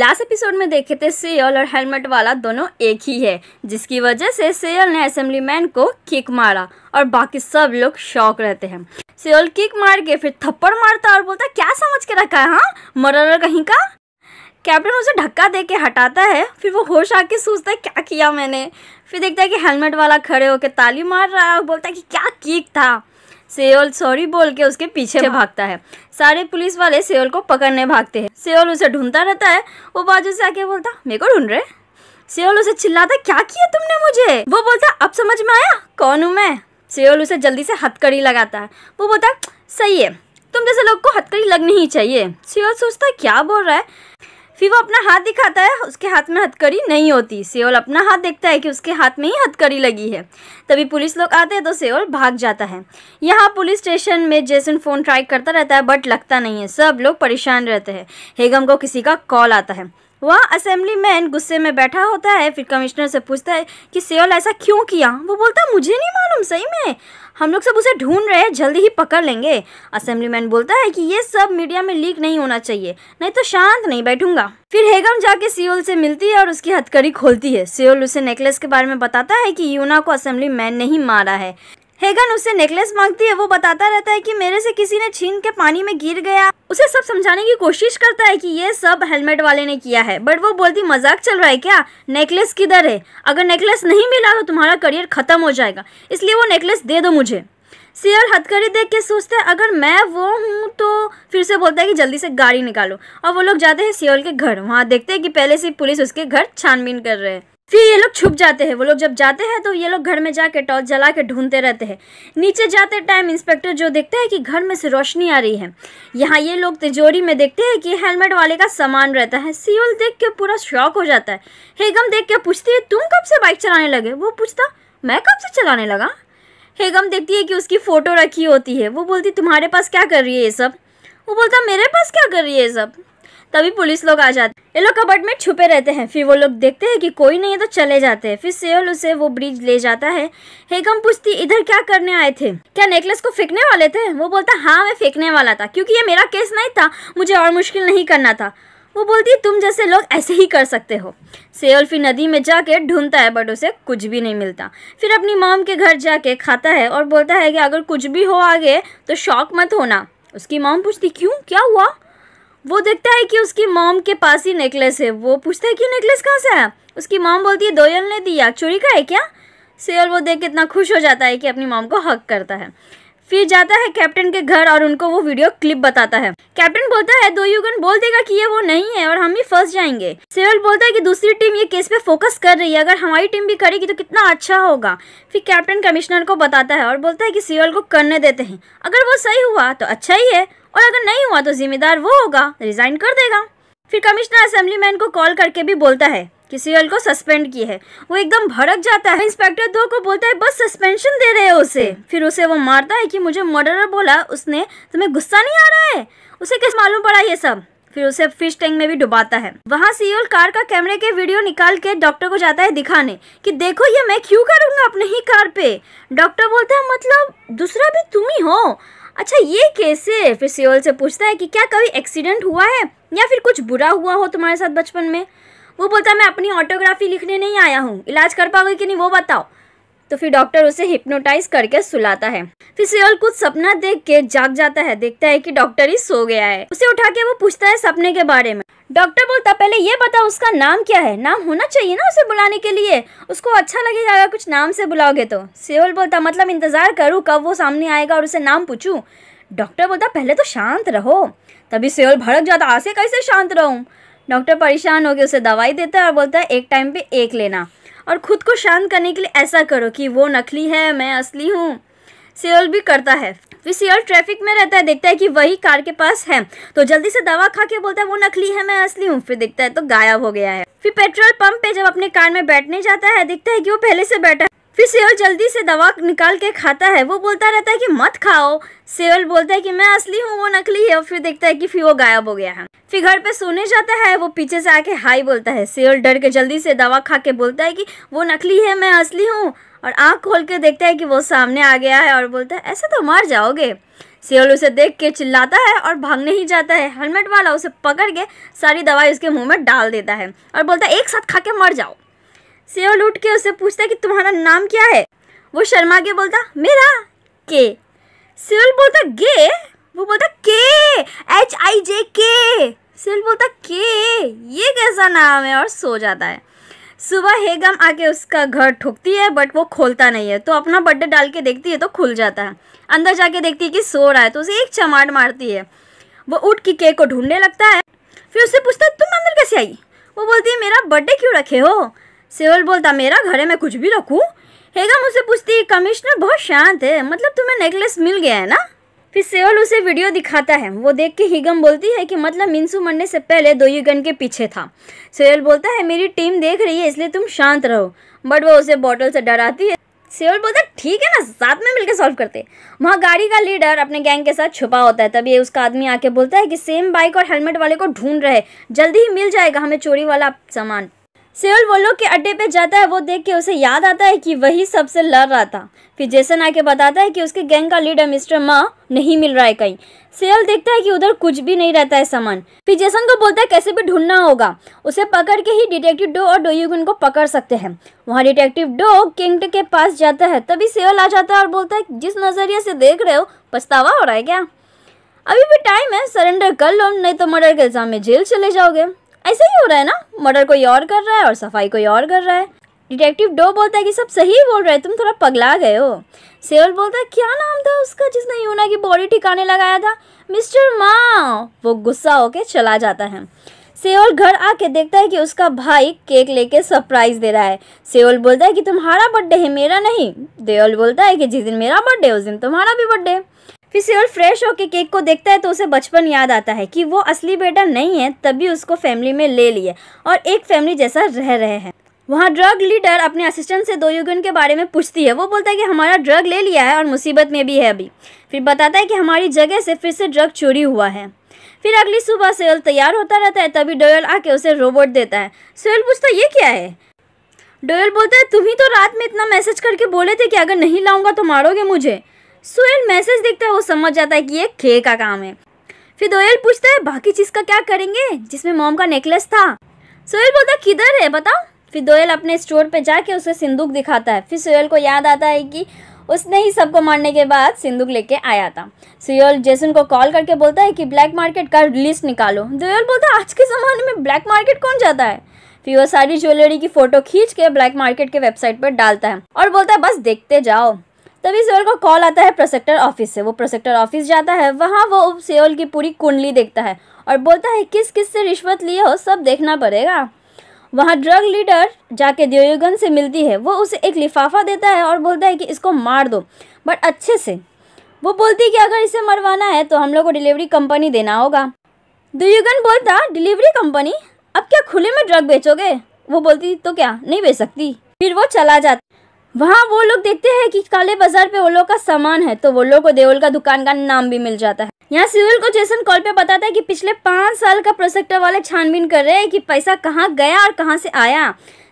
last episode में देखे थे सेयल और हेलमेट वाला दोनों एक ही है जिसकी वजह से सेयल ने असेंबली मैन को किक मारा और बाकी सब लोग शौक रहते हैं सेयल किक मार के फिर थप्पड़ मारता और बोलता क्या समझ के रखा है हाँ मर्डर कहीं का कैप्टन उसे धक्का दे के हटाता है फिर वो होश आके सोचता है क्या किया मैंने फिर देखता है कि हेलमेट वाला खड़े होकर ताली मार रहा है और बोलता है कि क्या किक था सेओल सॉरी बोल के उसके पीछे भागता है सारे पुलिस वाले सेओल को पकड़ने भागते हैं सेओल उसे ढूंढता रहता है वो बाजू से आके बोलता मेरे को ढूंढ रहे सेओल उसे चिल्लाता क्या किया तुमने मुझे वो बोलता अब समझ में आया कौन हूँ मैं सेओल उसे जल्दी से हथकड़ी लगाता है वो बोलता सही है तुम जैसे लोग को हथकड़ी लगनी ही चाहिए सियोल सोचता क्या बोल रहा है फिर वो अपना हाथ दिखाता है उसके हाथ में हथकड़ी नहीं होती सेवल अपना हाथ देखता है कि उसके हाथ में ही हथकड़ी लगी है तभी पुलिस लोग आते हैं तो सेवल भाग जाता है यहाँ पुलिस स्टेशन में जैसन फ़ोन ट्राई करता रहता है बट लगता नहीं है सब लोग परेशान रहते हैं हेगम को किसी का कॉल आता है वह मैन गुस्से में बैठा होता है फिर कमिश्नर से पूछता है कि सियोल ऐसा क्यों किया वो बोलता है मुझे नहीं मालूम सही में हम लोग सब उसे ढूंढ रहे हैं जल्दी ही पकड़ लेंगे असेंबली मैन बोलता है कि ये सब मीडिया में लीक नहीं होना चाहिए नहीं तो शांत नहीं बैठूंगा फिर हेगम जाके सियोल से मिलती है और उसकी हथकड़ी खोलती है सियोल उसे नेकलेस के बारे में बताता है कि यूना को असेंबली मैन ने ही मारा है हेगन उससे नेकलेस मांगती है वो बताता रहता है कि मेरे से किसी ने छीन के पानी में गिर गया उसे सब समझाने की कोशिश करता है कि ये सब हेलमेट वाले ने किया है बट वो बोलती मजाक चल रहा है क्या नेकलेस किधर है अगर नेकलेस नहीं मिला तो तुम्हारा करियर ख़त्म हो जाएगा इसलिए वो नेकलेस दे दो मुझे सियर हथकड़ी देख के सोचते हैं अगर मैं वो हूँ तो फिर से बोलता है कि जल्दी से गाड़ी निकालो और वो लोग जाते हैं सियोल के घर वहाँ देखते हैं कि पहले से पुलिस उसके घर छानबीन कर रहे हैं फिर ये लोग छुप जाते हैं वो लोग जब जाते हैं तो ये लोग घर में जाके टॉर्च जला के ढूंढते रहते हैं नीचे जाते टाइम इंस्पेक्टर जो देखता है कि घर में से रोशनी आ रही है यहाँ ये लोग तिजोरी में देखते हैं कि हेलमेट वाले का सामान रहता है सियोल देख के पूरा शौक हो जाता है हेगम देख के पूछती है तुम कब से बाइक चलाने लगे वो पूछता मैं कब से चलाने लगा हेगम देखती है कि उसकी फ़ोटो रखी होती है वो बोलती तुम्हारे पास क्या कर रही है ये सब वो बोलता मेरे पास क्या कर रही है ये सब तभी पुलिस लोग आ जाते ये लोग कबट में छुपे रहते हैं फिर वो लोग देखते हैं कि कोई नहीं है तो चले जाते हैं फिर सेवल उसे वो ब्रिज ले जाता है हेगम पूछती इधर क्या करने आए थे क्या नेकलेस को फेंकने वाले थे वो बोलता हाँ मैं फेंकने वाला था क्योंकि ये मेरा केस नहीं था मुझे और मुश्किल नहीं करना था वो बोलती है तुम जैसे लोग ऐसे ही कर सकते हो सेवल फिर नदी में जाके ढूंढता है बट उसे कुछ भी नहीं मिलता फिर अपनी मॉम के घर जाके खाता है और बोलता है कि अगर कुछ भी हो आगे तो शौक मत होना उसकी मॉम पूछती क्यों क्या हुआ वो देखता है कि उसकी मॉम के पास ही नेकलेस है वो पूछता है कि नेकलेस कहाँ से है उसकी मॉम बोलती है दोयल ने दिया चोरी का है क्या सियल वो देख के इतना खुश हो जाता है कि अपनी मॉम को हक करता है फिर जाता है कैप्टन के घर और उनको वो वीडियो क्लिप बताता है कैप्टन बोलता है दो युगन बोल देगा कि ये वो नहीं है और हम ही फंस जाएंगे सेवल बोलता है कि दूसरी टीम ये केस पे फोकस कर रही है अगर हमारी टीम भी करेगी तो कितना अच्छा होगा फिर कैप्टन कमिश्नर को बताता है और बोलता है कि सेवल को करने देते हैं अगर वो सही हुआ तो अच्छा ही है और अगर नहीं हुआ तो जिम्मेदार वो होगा रिजाइन कर देगा फिर कमिश्नर मैन को कॉल करके भी बोलता है किसी को सस्पेंड की है वो एकदम भड़क जाता है इंस्पेक्टर दो को बोलता है बस सस्पेंशन दे रहे हो उसे फिर उसे वो मारता है कि मुझे मर्डरर बोला उसने तुम्हें गुस्सा नहीं आ रहा है उसे किस मालूम पड़ा ये सब फिर उसे फिश टैंक में भी डुबाता है वहाँ सीओल कार का कैमरे के वीडियो निकाल के डॉक्टर को जाता है दिखाने कि देखो ये मैं क्यों करूँगा अपने ही कार पे डॉक्टर बोलता है मतलब दूसरा भी तुम ही हो अच्छा ये कैसे फिर सियोल से पूछता है कि क्या कभी एक्सीडेंट हुआ है या फिर कुछ बुरा हुआ हो तुम्हारे साथ बचपन में वो बोलता मैं अपनी ऑटोग्राफी लिखने नहीं आया हूँ इलाज कर पाओगे कि नहीं वो बताओ तो फिर डॉक्टर उसे हिप्नोटाइज करके सुलाता है फिर सियोल कुछ सपना देख के जाग जाता है देखता है कि डॉक्टर ही सो गया है उसे उठा के वो पूछता है सपने के बारे में डॉक्टर बोलता पहले ये बता उसका नाम क्या है नाम होना चाहिए ना उसे बुलाने के लिए उसको अच्छा लगेगा अगर कुछ नाम से बुलाओगे तो सियोल बोलता मतलब इंतजार करूँ कब वो सामने आएगा और उसे नाम पूछू डॉक्टर बोलता पहले तो शांत रहो तभी सियोल भड़क जाता आसे कैसे शांत रहूँ डॉक्टर परेशान हो गया उसे दवाई देता है और बोलता है एक टाइम पे एक लेना और ख़ुद को शांत करने के लिए ऐसा करो कि वो नकली है मैं असली हूँ सियोल भी करता है फिर सियोल ट्रैफिक में रहता है देखता है कि वही कार के पास है तो जल्दी से दवा खा के बोलता है वो नकली है मैं असली हूँ फिर देखता है तो गायब हो गया है फिर पेट्रोल पंप पे जब अपने कार में बैठने जाता है देखता है कि वो पहले से बैठा फिर सेवल जल्दी से दवा निकाल के खाता है वो बोलता रहता है कि मत खाओ सेवल बोलता है कि मैं असली हूँ वो नकली है और फिर देखता है कि फिर वो गायब हो गया है फिर घर पे सोने जाता है वो पीछे से आके हाई बोलता है सेवल डर के जल्दी से दवा खा के बोलता है कि वो नकली है मैं असली हूँ और आँख खोल के देखता है कि वो सामने आ गया है और बोलता है ऐसे तो मार जाओगे सेवल उसे देख के चिल्लाता है और भागने ही जाता है हेलमेट वाला उसे पकड़ के सारी दवाई उसके मुंह में डाल देता है और बोलता है एक साथ खा के मर जाओ सेवल उठ के उसे पूछता कि तुम्हारा नाम क्या है वो शर्मा के बोलता मेरा के सेवल बोलता गे वो बोलता के एच आई जे के सेवल बोलता के ये कैसा नाम है और सो जाता है सुबह हेगम आके उसका घर ठोकती है बट वो खोलता नहीं है तो अपना बर्थडे डाल के देखती है तो खुल जाता है अंदर जाके देखती है कि सो रहा है तो उसे एक चमाट मारती है वो उठ के केक को ढूंढने लगता है फिर उससे पूछता है तुम अंदर कैसे आई वो बोलती है मेरा बर्थडे क्यों रखे हो सेवल बोलता मेरा घरे में कुछ भी रखूँ हेगम उसे पूछती कमिश्नर बहुत शांत है मतलब तुम्हें नेकलेस मिल गया है ना फिर सेवल उसे वीडियो दिखाता है वो देख के हिगम बोलती है कि मतलब मिनसू मरने से पहले गन के पीछे था सेवल बोलता है मेरी टीम देख रही है इसलिए तुम शांत रहो बट वो उसे बॉटल से डराती है सेवल बोलता है ठीक है ना साथ में मिलकर सॉल्व करते वहाँ गाड़ी का लीडर अपने गैंग के साथ छुपा होता है तभी उसका आदमी आके बोलता है कि सेम बाइक और हेलमेट वाले को ढूंढ रहे जल्दी ही मिल जाएगा हमें चोरी वाला सामान सेवल वो लोग के अड्डे पे जाता है वो देख के उसे याद आता है कि वही सबसे लड़ रहा था फिर जेसन आके बताता है कि उसके गैंग का लीडर मिस्टर माँ नहीं मिल रहा है कहीं सेवल देखता है कि उधर कुछ भी नहीं रहता है सामान फिर जेसन को बोलता है कैसे भी ढूंढना होगा उसे पकड़ के ही डिटेक्टिव डो और डोयुगन को पकड़ सकते हैं वहाँ डिटेक्टिव डो किंग के पास जाता है तभी सेवल आ जाता है और बोलता है जिस नज़रिए से देख रहे हो पछतावा हो रहा है क्या अभी भी टाइम है सरेंडर कर लो नहीं तो मर्डर के इल्ज़ाम में जेल चले जाओगे ऐसा ही हो रहा है ना मर्डर कोई और कर रहा है और सफाई कोई और कर रहा है डिटेक्टिव डो बोलता है कि सब सही बोल रहे हैं तुम थोड़ा पगला गए हो सेवल बोलता है क्या नाम था उसका जिसने यूना की बॉडी ठिकाने लगाया था मिस्टर माँ वो गुस्सा होके चला जाता है सेओल घर आके देखता है कि उसका भाई केक लेके सरप्राइज दे रहा है सेवल बोलता है कि तुम्हारा बर्थडे है मेरा नहीं देवल बोलता है कि जिस दिन मेरा बर्थडे उस दिन तुम्हारा भी बर्थडे है फिर सियोल फ्रेश होकर केक को देखता है तो उसे बचपन याद आता है कि वो असली बेटा नहीं है तभी उसको फैमिली में ले लिए और एक फैमिली जैसा रह रहे हैं वहाँ ड्रग लीडर अपने असिस्टेंट से दो युगन के बारे में पूछती है वो बोलता है कि हमारा ड्रग ले लिया है और मुसीबत में भी है अभी फिर बताता है कि हमारी जगह से फिर से ड्रग चोरी हुआ है फिर अगली सुबह सोयल तैयार होता रहता है तभी डोयल आके उसे रोबोट देता है सोयल पूछता ये क्या है डोयल बोलता है तुम ही तो रात में इतना मैसेज करके बोले थे कि अगर नहीं लाऊंगा तो मारोगे मुझे सोयल मैसेज देखता है वो समझ जाता है कि ये खे का काम है फिर दोयल पूछता है बाकी चीज़ का क्या करेंगे जिसमें मोम का नेकलेस था सोहेल बोलता है किधर है बताओ फिर दोयल अपने स्टोर पे जाके उसे सिंदूक दिखाता है फिर सोयल को याद आता है कि उसने ही सबको मारने के बाद सिंदूक लेके आया था सोयल जेसन को कॉल करके बोलता है कि ब्लैक मार्केट का लिस्ट निकालो दोयल बोलता है आज के ज़माने में ब्लैक मार्केट कौन जाता है फिर वो सारी ज्वेलरी की फ़ोटो खींच के ब्लैक मार्केट के वेबसाइट पर डालता है और बोलता है बस देखते जाओ तभी सियोल को कॉल आता है प्रोसेक्टर ऑफिस से वो प्रोसेक्टर ऑफिस जाता है वहाँ वो सियोल की पूरी कुंडली देखता है और बोलता है किस किस से रिश्वत लिए हो सब देखना पड़ेगा वहाँ ड्रग लीडर जाके द्योयुगन से मिलती है वो उसे एक लिफाफा देता है और बोलता है कि इसको मार दो बट अच्छे से वो बोलती है कि अगर इसे मरवाना है तो हम लोग को डिलीवरी कंपनी देना होगा दुयुगन बोलता डिलीवरी कंपनी अब क्या खुले में ड्रग बेचोगे वो बोलती तो क्या नहीं बेच सकती फिर वो चला जाता वहाँ वो लोग देखते हैं कि काले बाजार पे वो लोग का सामान है तो वो लोग को देओल का दुकान का नाम भी मिल जाता है यहाँ सिविल को जेसन कॉल पे बताता है कि पिछले पाँच साल का प्रोसेक्टर वाले छानबीन कर रहे हैं कि पैसा कहाँ गया और कहाँ से आया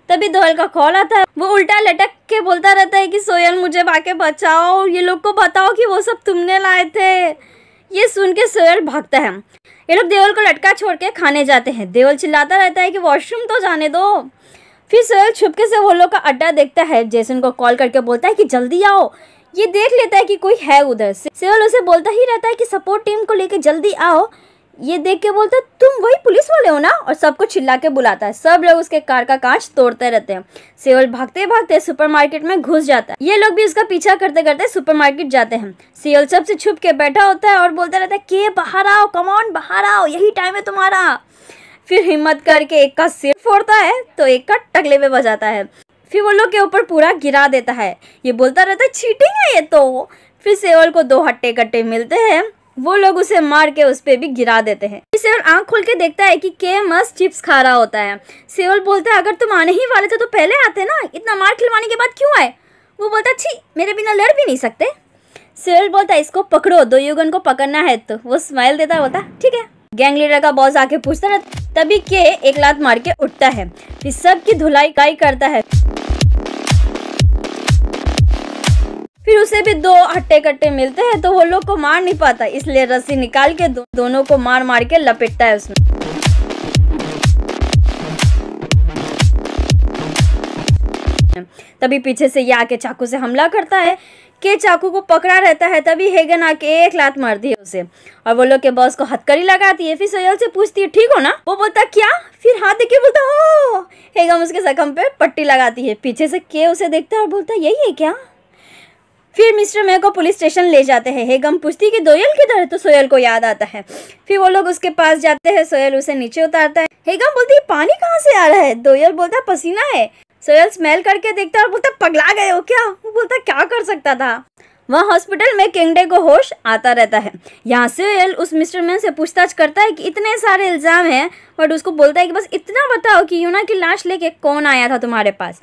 तभी दोहल का कॉल आता है वो उल्टा लटक के बोलता रहता है कि सोयल मुझे बाके बचाओ ये लोग को बताओ कि वो सब तुमने लाए थे ये सुन के सोयल भागता है ये लोग देवल को लटका छोड़ के खाने जाते हैं देवल चिल्लाता रहता है कि वॉशरूम तो जाने दो फिर सोहेल छुपके से वो लोग का अड्डा देखता है जैसन को कॉल करके बोलता है कि जल्दी आओ ये देख लेता है कि कोई है उधर से सेवल उसे बोलता ही रहता है कि सपोर्ट टीम को लेके जल्दी आओ ये देख के बोलता है तुम वही पुलिस वाले हो ना और सबको चिल्ला के बुलाता है सब लोग उसके कार का कांच तोड़ते रहते हैं सेवल भागते भागते सुपरमार्केट में घुस जाता है ये लोग भी उसका पीछा करते करते सुपरमार्केट जाते हैं सेवल सबसे छुप के बैठा होता है और बोलता रहता है के बाहर आओ कमॉन बाहर आओ यही टाइम है तुम्हारा फिर हिम्मत करके एक का सिर फोड़ता है तो एक का टगले में बजाता है फिर वो लोग के ऊपर पूरा गिरा देता है ये बोलता रहता है चीटिंग है ये तो फिर सेवल को दो हट्टे कट्टे मिलते हैं वो लोग उसे मार के उस पर भी गिरा देते हैं फिर सेवल आंख खोल के देखता है कि के मस्त चिप्स खा रहा होता है सेवल बोलता है अगर तुम आने ही वाले थे तो पहले आते ना इतना मार खिलवाने के बाद क्यों आए वो बोलता छी मेरे बिना लड़ भी नहीं सकते सेवल बोलता है इसको पकड़ो दो युगन को पकड़ना है तो वो स्माइल देता है बोलता ठीक है गैंग लीडर का बॉस आके पूछता रहता तभी के एक लात मार के उठता है फिर सबकी धुलाई काई करता है फिर उसे भी दो हट्टे कट्टे मिलते हैं तो वो लोग को मार नहीं पाता इसलिए रस्सी निकाल के दो, दोनों को मार मार के लपेटता है उसमें हैं तभी पीछे से ये आके चाकू से हमला करता है के चाकू को पकड़ा रहता है तभी हेगन आके एक लात मारती है उसे और वो लोग के बॉस को हथकड़ी लगाती है फिर सोयल से पूछती है ठीक हो ना वो बोलता क्या फिर हाथ देख बोलता हो हेगन उसके जख्म पे पट्टी लगाती है पीछे से के उसे देखता है और बोलता यही है क्या फिर मिस्टर मे को पुलिस स्टेशन ले जाते हैं हेगम पूछती कि दोयल किधर है तो सोयल को याद आता है फिर वो लोग उसके पास जाते हैं सोयल उसे नीचे उतारता है हेगम बोलती है पानी कहाँ से आ रहा है दोयल बोलता पसीना है सोयल स्मेल करके देखता और बोलता पगला गए हो क्या वो बोलता क्या कर सकता था वह हॉस्पिटल में किंगडे को होश आता रहता है यहाँ सोयल उस मिस्टर मैन से पूछताछ करता है कि इतने सारे इल्ज़ाम हैं बट उसको बोलता है कि बस इतना बताओ कि यूना की लाश लेके कौन आया था तुम्हारे पास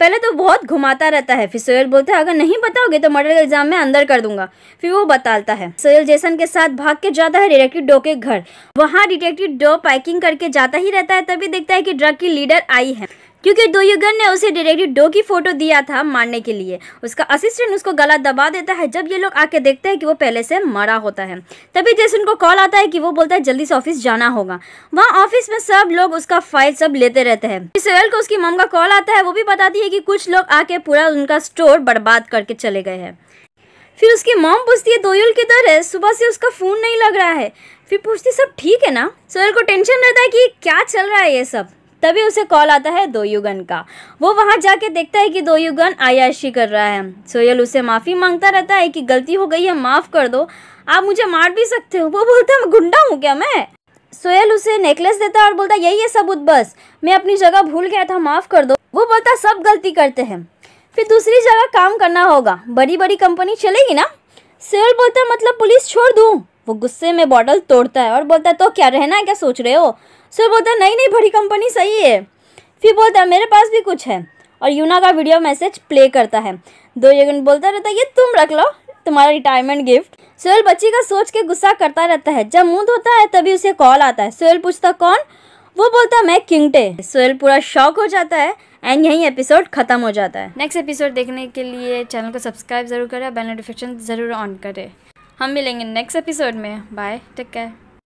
पहले तो बहुत घुमाता रहता है फिर सोयल बोलता है अगर नहीं बताओगे तो मर्डर इल्ज़ाम में अंदर कर दूंगा फिर वो बताता है सोयल जेसन के साथ भाग के जाता है डिटेक्टिव डो के घर वहाँ डिटेक्टिव डो पैकिंग करके जाता ही रहता है तभी देखता है कि ड्रग की लीडर आई है क्योंकि दोयुगन ने उसे डायरेक्टली डो की फोटो दिया था मारने के लिए उसका असिस्टेंट उसको गला दबा देता है जब ये लोग आके देखते हैं कि वो पहले से मरा होता है तभी जैसन को कॉल आता है कि वो बोलता है जल्दी से ऑफिस जाना होगा वहाँ ऑफिस में सब लोग उसका फाइल सब लेते रहते हैं सोयल को उसकी मम का कॉल आता है वो भी बताती है कि कुछ लोग आके पूरा उनका स्टोर बर्बाद करके चले गए हैं फिर उसकी मॉम पूछती है दोयुल किधर है सुबह से उसका फ़ोन नहीं लग रहा है फिर पूछती सब ठीक है ना सोयल को टेंशन रहता है कि क्या चल रहा है ये सब तभी उसे कॉल आता है दोयुगन का वो वहाँ जाके देखता है कि दोयुगन आयाशी कर रहा है सोयल उसे माफ़ी मांगता रहता है कि गलती हो गई है माफ़ कर दो आप मुझे मार भी सकते हो वो बोलता है गुंडा हूँ क्या मैं सोयल उसे नेकलेस देता है और बोलता यही है सबूत बस मैं अपनी जगह भूल गया था माफ़ कर दो वो बोलता सब गलती करते हैं फिर दूसरी जगह काम करना होगा बड़ी बड़ी कंपनी चलेगी ना सोयल बोलता मतलब पुलिस छोड़ दूँ वो गुस्से में बॉटल तोड़ता है और बोलता है तो क्या रहना है क्या सोच रहे हो सर बोलता है नहीं नहीं बड़ी कंपनी सही है फिर बोलता है मेरे पास भी कुछ है और यूना का वीडियो मैसेज प्ले करता है दो यगन बोलता रहता है ये तुम रख लो तुम्हारा रिटायरमेंट गिफ्ट सोहेल बच्ची का सोच के गुस्सा करता रहता है जब मुंह धोता है तभी उसे कॉल आता है सोहेल पूछता कौन वो बोलता है मैं किंगटे सोहेल पूरा शौक हो जाता है एंड यही एपिसोड खत्म हो जाता है नेक्स्ट एपिसोड देखने के लिए चैनल को सब्सक्राइब जरूर करें बेल नोटिफिकेशन जरूर ऑन करें हम मिलेंगे नेक्स्ट एपिसोड में बाय टेक केयर